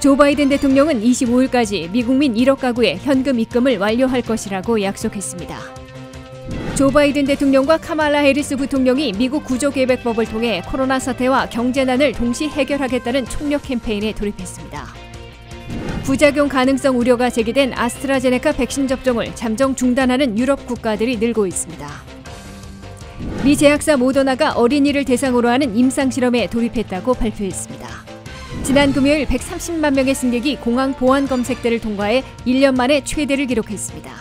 조 바이든 대통령은 25일까지 미국민 1억 가구의 현금 입금을 완료할 것이라고 약속했습니다. 조 바이든 대통령과 카말라 해리스 부통령이 미국 구조개혁법을 통해 코로나 사태와 경제난을 동시 해결하겠다는 총력 캠페인에 돌입했습니다. 부작용 가능성 우려가 제기된 아스트라제네카 백신 접종을 잠정 중단하는 유럽 국가들이 늘고 있습니다. 미 제약사 모더나가 어린이를 대상으로 하는 임상실험에 돌입했다고 발표했습니다. 지난 금요일 130만 명의 승객이 공항 보안 검색대를 통과해 1년 만에 최대를 기록했습니다.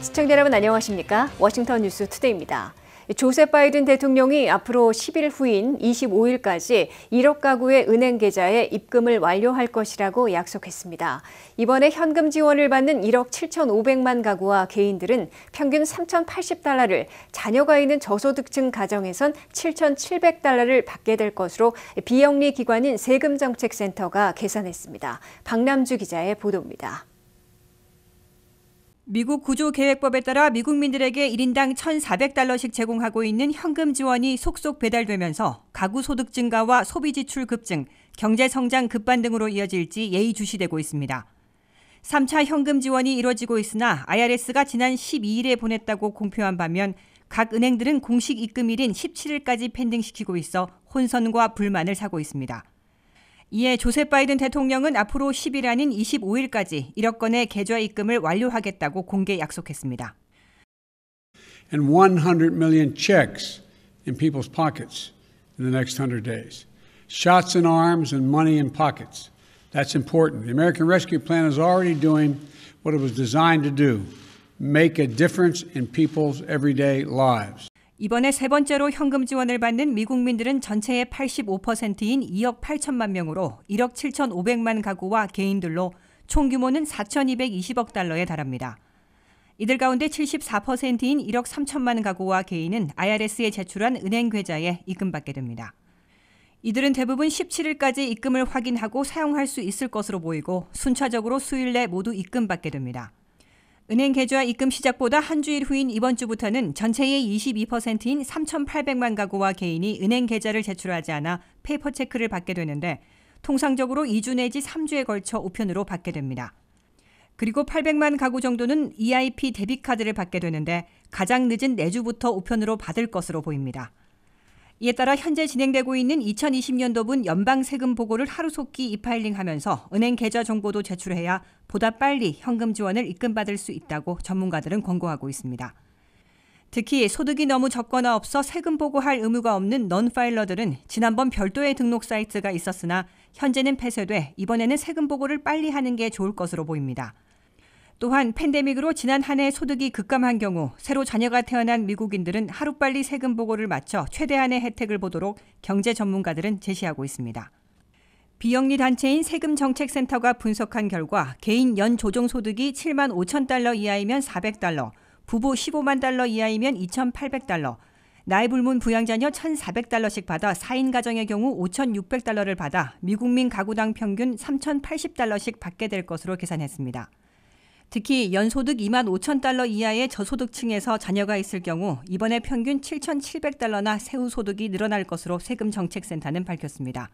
시청자 여러분 안녕하십니까? 워싱턴 뉴스 투데이입니다. 조셉 바이든 대통령이 앞으로 10일 후인 25일까지 1억 가구의 은행 계좌에 입금을 완료할 것이라고 약속했습니다. 이번에 현금 지원을 받는 1억 7,500만 가구와 개인들은 평균 3,080달러를 자녀가 있는 저소득층 가정에선 7,700달러를 받게 될 것으로 비영리 기관인 세금정책센터가 계산했습니다. 박남주 기자의 보도입니다. 미국 구조계획법에 따라 미국민들에게 1인당 1,400달러씩 제공하고 있는 현금 지원이 속속 배달되면서 가구 소득 증가와 소비 지출 급증, 경제 성장 급반 등으로 이어질지 예의주시되고 있습니다. 3차 현금 지원이 이뤄지고 있으나 IRS가 지난 12일에 보냈다고 공표한 반면 각 은행들은 공식 입금일인 17일까지 p e 시키고 있어 혼선과 불만을 사고 있습니다. 이에 조셉 바이든 대통령은 앞으로 10일 아닌 25일까지 1억 건의 계좌 입금을 완료하겠다고 공개 약속했습니다. And 100 million checks in people's pockets in the next 100 days. Shots in arms and money in pockets. That's important. The American Rescue Plan is already doing what it was designed to do. Make a difference in people's everyday lives. 이번에 세 번째로 현금 지원을 받는 미국민들은 전체의 85%인 2억 8천만 명으로 1억 7,500만 가구와 개인들로 총 규모는 4,220억 달러에 달합니다. 이들 가운데 74%인 1억 3천만 가구와 개인은 IRS에 제출한 은행 계좌에 입금받게 됩니다. 이들은 대부분 17일까지 입금을 확인하고 사용할 수 있을 것으로 보이고 순차적으로 수일 내 모두 입금받게 됩니다. 은행 계좌 입금 시작보다 한 주일 후인 이번 주부터는 전체의 22%인 3,800만 가구와 개인이 은행 계좌를 제출하지 않아 페이퍼 체크를 받게 되는데 통상적으로 2주 내지 3주에 걸쳐 우편으로 받게 됩니다. 그리고 800만 가구 정도는 EIP 데뷔 카드를 받게 되는데 가장 늦은 내주부터 네 우편으로 받을 것으로 보입니다. 이에 따라 현재 진행되고 있는 2020년도분 연방세금 보고를 하루속히 이파일링하면서 은행 계좌 정보도 제출해야 보다 빨리 현금 지원을 입금받을 수 있다고 전문가들은 권고하고 있습니다. 특히 소득이 너무 적거나 없어 세금 보고할 의무가 없는 넌파일러들은 지난번 별도의 등록 사이트가 있었으나 현재는 폐쇄돼 이번에는 세금 보고를 빨리 하는 게 좋을 것으로 보입니다. 또한 팬데믹으로 지난 한 해 소득이 급감한 경우 새로 자녀가 태어난 미국인들은 하루빨리 세금 보고를 마쳐 최대한의 혜택을 보도록 경제 전문가들은 제시하고 있습니다. 비영리 단체인 세금정책센터가 분석한 결과 개인 연 조정 소득이 7만 5천 달러 이하이면 400달러, 부부 15만 달러 이하이면 2,800달러, 나이 불문 부양자녀 1,400달러씩 받아 4인 가정의 경우 5,600달러를 받아 미국민 가구당 평균 3,080달러씩 받게 될 것으로 계산했습니다. 특히 연소득 2만 5천 달러 이하의 저소득층에서 자녀가 있을 경우 이번에 평균 7,700달러나 세후 소득이 늘어날 것으로 세금 정책센터는 밝혔습니다.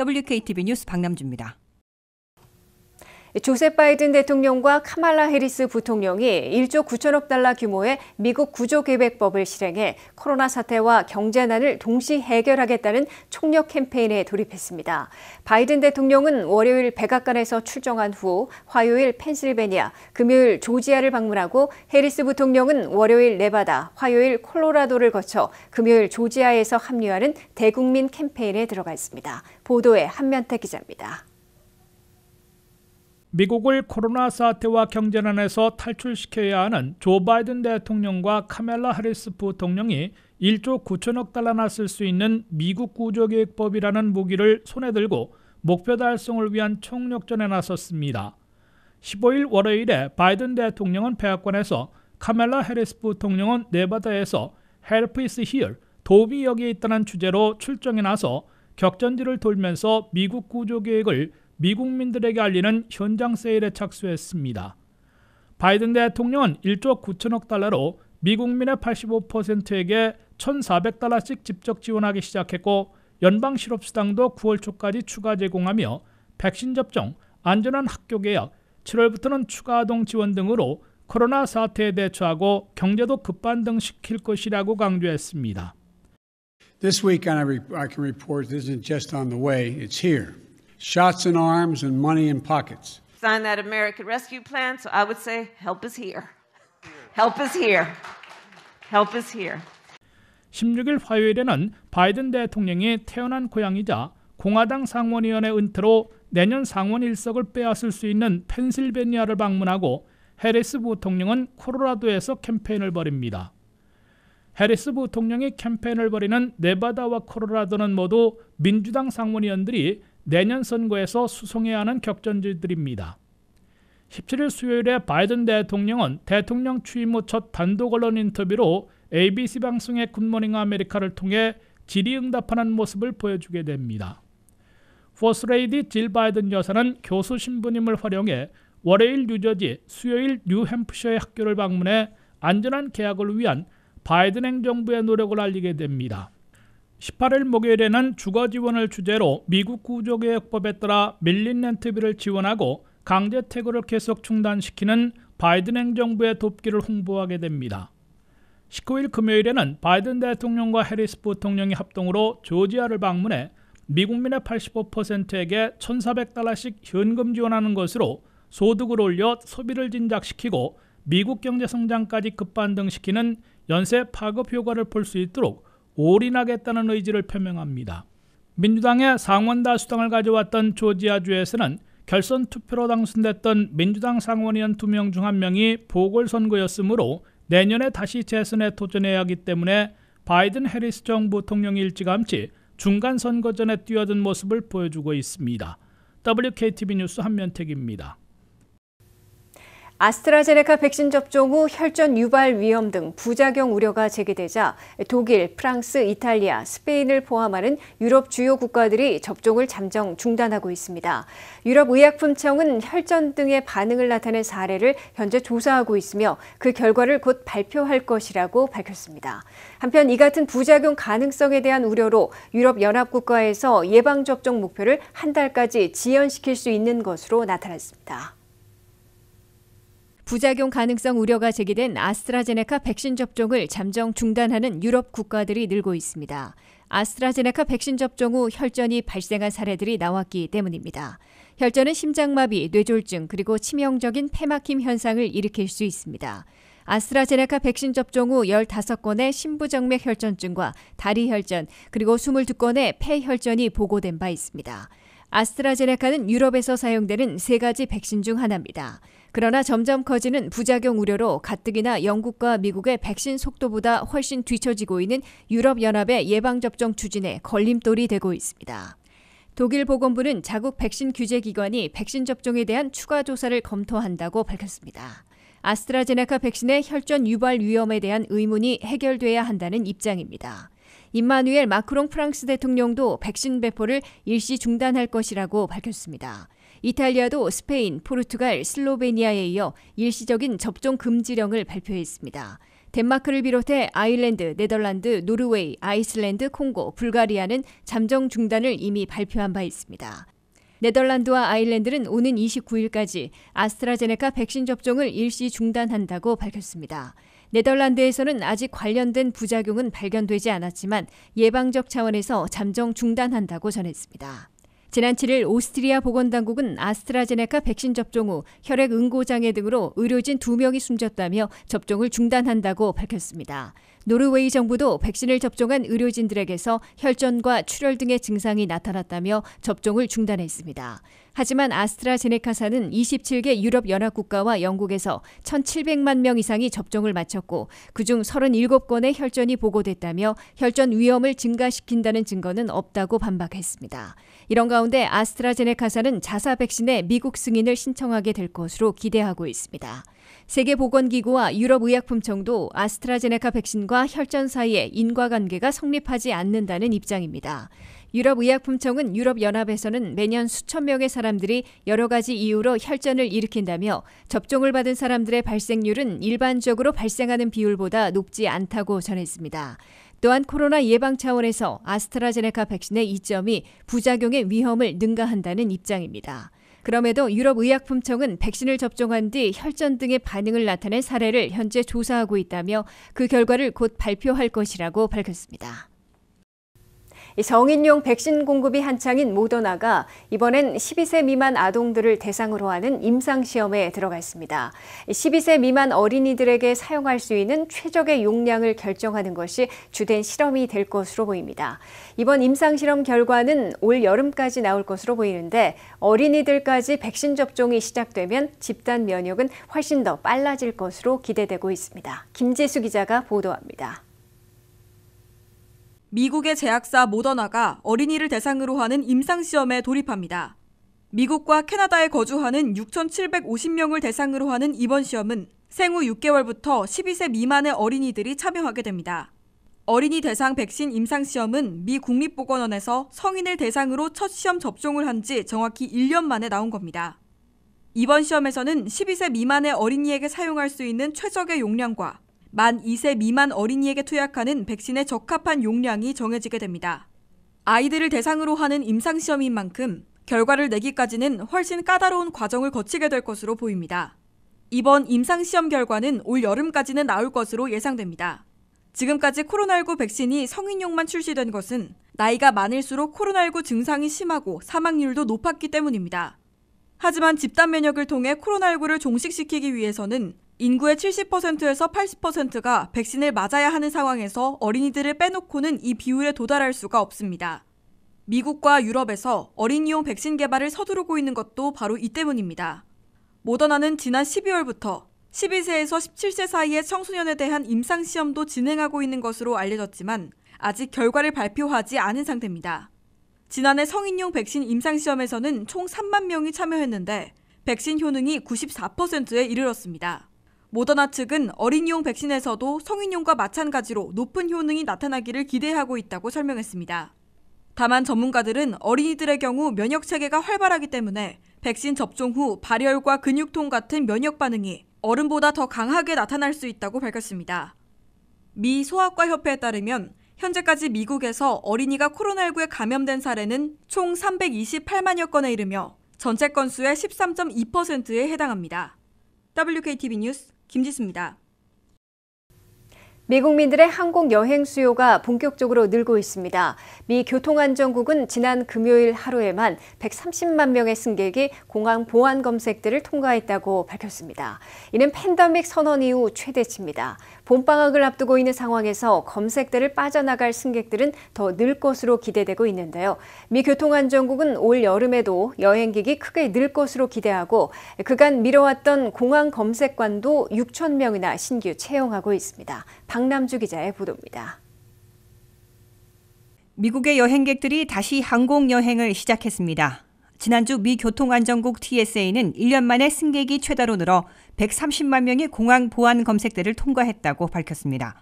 WKTV 뉴스 박남주입니다. 조셉 바이든 대통령과 카말라 해리스 부통령이 1조 9천억 달러 규모의 미국 구조개획법을 실행해 코로나 사태와 경제난을 동시 해결하겠다는 총력 캠페인에 돌입했습니다. 바이든 대통령은 월요일 백악관에서 출정한 후 화요일 펜실베니아, 금요일 조지아를 방문하고 해리스 부통령은 월요일 네바다, 화요일 콜로라도를 거쳐 금요일 조지아에서 합류하는 대국민 캠페인에 들어가 있습니다. 보도에 한면태 기자입니다. 미국을 코로나 사태와 경제난에서 탈출시켜야 하는 조 바이든 대통령과 카멜라 하리스 부통령이 1조 9천억 달러나 쓸 수 있는 미국 구조계획법이라는 무기를 손에 들고 목표 달성을 위한 총력전에 나섰습니다. 15일 월요일에 바이든 대통령은 백악관에서 카멜라 해리스 부통령은 네바다에서 Help is here, 도움이 여기에 있다는 주제로 출정에 나서 격전지를 돌면서 미국 구조계획을 미국민들에게 알리는 현장 세일에 착수했습니다. 바이든 대통령은 1조 9천억 달러로 미국민의 85%에게 1,400달러씩 직접 지원하기 시작했고 연방 실업수당도 9월 초까지 추가 제공하며 백신 접종, 안전한 학교 개혁, 7월부터는 추가 아동 지원 등으로 코로나 사태에 대처하고 경제도 급반등시킬 것이라고 강조했습니다. This week I can report this isn't just on the way, it's here. shots in arms and money in pockets. Sign that American Rescue Plan, so I would say help is here. Help is here. Help is here. 16일 화요일에는 바이든 대통령의 태어난 고향이자 공화당 상원의원의 은퇴로 내년 상원 일석을 빼앗을 수 있는 펜실베니아를 방문하고 해리스 부통령은 코로라도에서 캠페인을 벌입니다. 해리스 부통령이 캠페인을 벌이는 네바다와 코로라도는 모두 민주당 상원의원들이 내년 선거에서 수송해야 하는 격전지들입니다. 17일 수요일에 바이든 대통령은 대통령 취임 후 첫 단독 언론 인터뷰로 ABC 방송의 굿모닝 아메리카를 통해 질의응답하는 모습을 보여주게 됩니다. 포스레이디 질 바이든 여사는 교수 신부님을 활용해 월요일 뉴저지, 수요일 뉴햄프셔의 학교를 방문해 안전한 개학을 위한 바이든 행정부의 노력을 알리게 됩니다. 18일 목요일에는 주거 지원을 주제로 미국 구조개혁법에 따라 밀린 렌트비를 지원하고 강제 퇴거를 계속 중단시키는 바이든 행정부의 돕기를 홍보하게 됩니다. 19일 금요일에는 바이든 대통령과 해리스 부통령이 합동으로 조지아를 방문해 미국민의 85%에게 1,400달러씩 현금 지원하는 것으로 소득을 올려 소비를 진작시키고 미국 경제 성장까지 급반등시키는 연쇄 파급 효과를 볼 수 있도록 올인하겠다는 의지를 표명합니다. 민주당의 상원 다수당을 가져왔던 조지아주에서는 결선 투표로 당선됐던 민주당 상원의원 2명 중 1명이 보궐선거였으므로 내년에 다시 재선에 도전해야 하기 때문에 바이든 해리스 정부 통령이 일찌감치 중간 선거전에 뛰어든 모습을 보여주고 있습니다. WKTV 뉴스 한면택입니다. 아스트라제네카 백신 접종 후 혈전 유발 위험 등 부작용 우려가 제기되자 독일, 프랑스, 이탈리아, 스페인을 포함하는 유럽 주요 국가들이 접종을 잠정 중단하고 있습니다. 유럽의약품청은 혈전 등의 반응을 나타낸 사례를 현재 조사하고 있으며 그 결과를 곧 발표할 것이라고 밝혔습니다. 한편 이 같은 부작용 가능성에 대한 우려로 유럽연합국가에서 예방접종 목표를 한 달까지 지연시킬 수 있는 것으로 나타났습니다. 부작용 가능성 우려가 제기된 아스트라제네카 백신 접종을 잠정 중단하는 유럽 국가들이 늘고 있습니다. 아스트라제네카 백신 접종 후 혈전이 발생한 사례들이 나왔기 때문입니다. 혈전은 심장마비, 뇌졸중, 그리고 치명적인 폐막힘 현상을 일으킬 수 있습니다. 아스트라제네카 백신 접종 후 15건의 심부정맥 혈전증과 다리 혈전, 그리고 22건의 폐 혈전이 보고된 바 있습니다. 아스트라제네카는 유럽에서 사용되는 세 가지 백신 중 하나입니다. 그러나 점점 커지는 부작용 우려로 가뜩이나 영국과 미국의 백신 속도보다 훨씬 뒤처지고 있는 유럽연합의 예방접종 추진에 걸림돌이 되고 있습니다. 독일 보건부는 자국 백신 규제 기관이 백신 접종에 대한 추가 조사를 검토한다고 밝혔습니다. 아스트라제네카 백신의 혈전 유발 위험에 대한 의문이 해결돼야 한다는 입장입니다. 임마누엘 마크롱 프랑스 대통령도 백신 배포를 일시 중단할 것이라고 밝혔습니다. 이탈리아도 스페인, 포르투갈, 슬로베니아에 이어 일시적인 접종 금지령을 발표했습니다. 덴마크를 비롯해 아일랜드, 네덜란드, 노르웨이, 아이슬란드, 콩고, 불가리아는 잠정 중단을 이미 발표한 바 있습니다. 네덜란드와 아일랜드는 오는 29일까지 아스트라제네카 백신 접종을 일시 중단한다고 밝혔습니다. 네덜란드에서는 아직 관련된 부작용은 발견되지 않았지만 예방적 차원에서 잠정 중단한다고 전했습니다. 지난 7일 오스트리아 보건당국은 아스트라제네카 백신 접종 후 혈액 응고장애 등으로 의료진 2명이 숨졌다며 접종을 중단한다고 밝혔습니다. 노르웨이 정부도 백신을 접종한 의료진들에게서 혈전과 출혈 등의 증상이 나타났다며 접종을 중단했습니다. 하지만 아스트라제네카사는 27개 유럽 연합 국가와 영국에서 1,700만 명 이상이 접종을 마쳤고 그중 37건의 혈전이 보고됐다며 혈전 위험을 증가시킨다는 증거는 없다고 반박했습니다. 이런 가운데 아스트라제네카사는 자사 백신에 미국 승인을 신청하게 될 것으로 기대하고 있습니다. 세계보건기구와 유럽의약품청도 아스트라제네카 백신과 혈전 사이에 인과관계가 성립하지 않는다는 입장입니다. 유럽의약품청은 유럽연합에서는 매년 수천 명의 사람들이 여러 가지 이유로 혈전을 일으킨다며 접종을 받은 사람들의 발생률은 일반적으로 발생하는 비율보다 높지 않다고 전했습니다. 또한 코로나 예방 차원에서 아스트라제네카 백신의 이점이 부작용의 위험을 능가한다는 입장입니다. 그럼에도 유럽의약품청은 백신을 접종한 뒤 혈전 등의 반응을 나타낸 사례를 현재 조사하고 있다며 그 결과를 곧 발표할 것이라고 밝혔습니다. 성인용 백신 공급이 한창인 모더나가 이번엔 12세 미만 아동들을 대상으로 하는 임상시험에 들어갔습니다. 12세 미만 어린이들에게 사용할 수 있는 최적의 용량을 결정하는 것이 주된 실험이 될 것으로 보입니다. 이번 임상실험 결과는 올 여름까지 나올 것으로 보이는데 어린이들까지 백신 접종이 시작되면 집단 면역은 훨씬 더 빨라질 것으로 기대되고 있습니다. 김재수 기자가 보도합니다. 미국의 제약사 모더나가 어린이를 대상으로 하는 임상시험에 돌입합니다. 미국과 캐나다에 거주하는 6,750명을 대상으로 하는 이번 시험은 생후 6개월부터 12세 미만의 어린이들이 참여하게 됩니다. 어린이 대상 백신 임상시험은 미 국립보건원에서 성인을 대상으로 첫 시험 접종을 한 지 정확히 1년 만에 나온 겁니다. 이번 시험에서는 12세 미만의 어린이에게 사용할 수 있는 최적의 용량과 만 2세 미만 어린이에게 투약하는 백신의 적합한 용량이 정해지게 됩니다. 아이들을 대상으로 하는 임상시험인 만큼 결과를 내기까지는 훨씬 까다로운 과정을 거치게 될 것으로 보입니다. 이번 임상시험 결과는 올 여름까지는 나올 것으로 예상됩니다. 지금까지 코로나19 백신이 성인용만 출시된 것은 나이가 많을수록 코로나19 증상이 심하고 사망률도 높았기 때문입니다. 하지만 집단 면역을 통해 코로나19를 종식시키기 위해서는 인구의 70%에서 80%가 백신을 맞아야 하는 상황에서 어린이들을 빼놓고는 이 비율에 도달할 수가 없습니다. 미국과 유럽에서 어린이용 백신 개발을 서두르고 있는 것도 바로 이 때문입니다. 모더나는 지난 12월부터 12세에서 17세 사이의 청소년에 대한 임상시험도 진행하고 있는 것으로 알려졌지만 아직 결과를 발표하지 않은 상태입니다. 지난해 성인용 백신 임상시험에서는 총 3만 명이 참여했는데 백신 효능이 94%에 이르렀습니다. 모더나 측은 어린이용 백신에서도 성인용과 마찬가지로 높은 효능이 나타나기를 기대하고 있다고 설명했습니다. 다만 전문가들은 어린이들의 경우 면역 체계가 활발하기 때문에 백신 접종 후 발열과 근육통 같은 면역 반응이 어른보다 더 강하게 나타날 수 있다고 밝혔습니다. 미 소아과 협회에 따르면 현재까지 미국에서 어린이가 코로나19에 감염된 사례는 총 328만여 건에 이르며 전체 건수의 13.2%에 해당합니다. WKTV 뉴스 김지수입니다. 미국민들의 항공 여행 수요가 본격적으로 늘고 있습니다. 미 교통안전국은 지난 금요일 하루에만 130만 명의 승객이 공항 보안 검색대를 통과했다고 밝혔습니다. 이는 팬데믹 선언 이후 최대치입니다. 봄방학을 앞두고 있는 상황에서 검색대를 빠져나갈 승객들은 더 늘 것으로 기대되고 있는데요. 미 교통안전국은 올 여름에도 여행객이 크게 늘 것으로 기대하고 그간 미뤄왔던 공항 검색관도 6천 명이나 신규 채용하고 있습니다. 박남주 기자의 보도입니다. 미국의 여행객들이 다시 항공 여행을 시작했습니다. 지난주 미 교통안전국 TSA는 1년 만에 승객이 최다로 늘어 130만 명이 공항 보안 검색대를 통과했다고 밝혔습니다.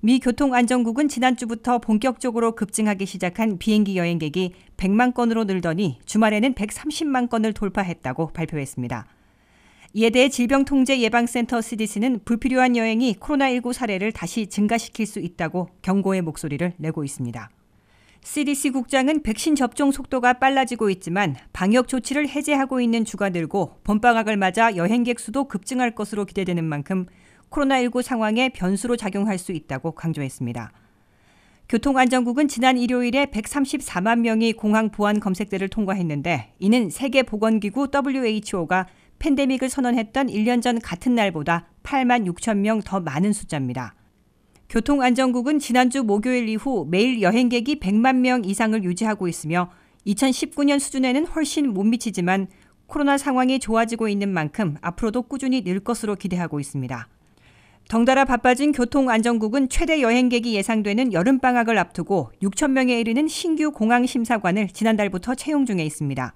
미 교통안전국은 지난주부터 본격적으로 급증하기 시작한 비행기 여행객이 100만 건으로 늘더니 주말에는 130만 건을 돌파했다고 발표했습니다. 이에 대해 질병통제예방센터 CDC는 불필요한 여행이 코로나19 사례를 다시 증가시킬 수 있다고 경고의 목소리를 내고 있습니다. CDC 국장은 백신 접종 속도가 빨라지고 있지만 방역 조치를 해제하고 있는 주가 늘고 봄방학을 맞아 여행객 수도 급증할 것으로 기대되는 만큼 코로나19 상황에 변수로 작용할 수 있다고 강조했습니다. 교통안전국은 지난 일요일에 134만 명이 공항 보안 검색대를 통과했는데 이는 세계보건기구 WHO가 팬데믹을 선언했던 1년 전 같은 날보다 8만 6천 명 더 많은 숫자입니다. 교통안전국은 지난주 목요일 이후 매일 여행객이 100만 명 이상을 유지하고 있으며 2019년 수준에는 훨씬 못 미치지만 코로나 상황이 좋아지고 있는 만큼 앞으로도 꾸준히 늘 것으로 기대하고 있습니다. 덩달아 바빠진 교통안전국은 최대 여행객이 예상되는 여름방학을 앞두고 6천 명에 이르는 신규 공항 심사관을 지난달부터 채용 중에 있습니다.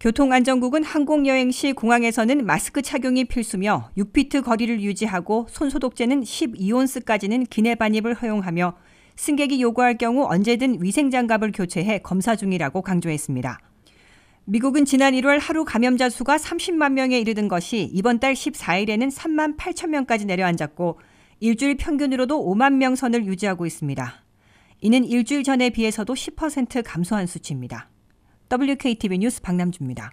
교통안전국은 항공여행 시 공항에서는 마스크 착용이 필수며 6피트 거리를 유지하고 손소독제는 12온스까지는 기내 반입을 허용하며 승객이 요구할 경우 언제든 위생장갑을 교체해 검사 중이라고 강조했습니다. 미국은 지난 1월 하루 감염자 수가 30만 명에 이르던 것이 이번 달 14일에는 3만 8천 명까지 내려앉았고 일주일 평균으로도 5만 명 선을 유지하고 있습니다. 이는 일주일 전에 비해서도 10% 감소한 수치입니다. WKTV 뉴스 박남주입니다.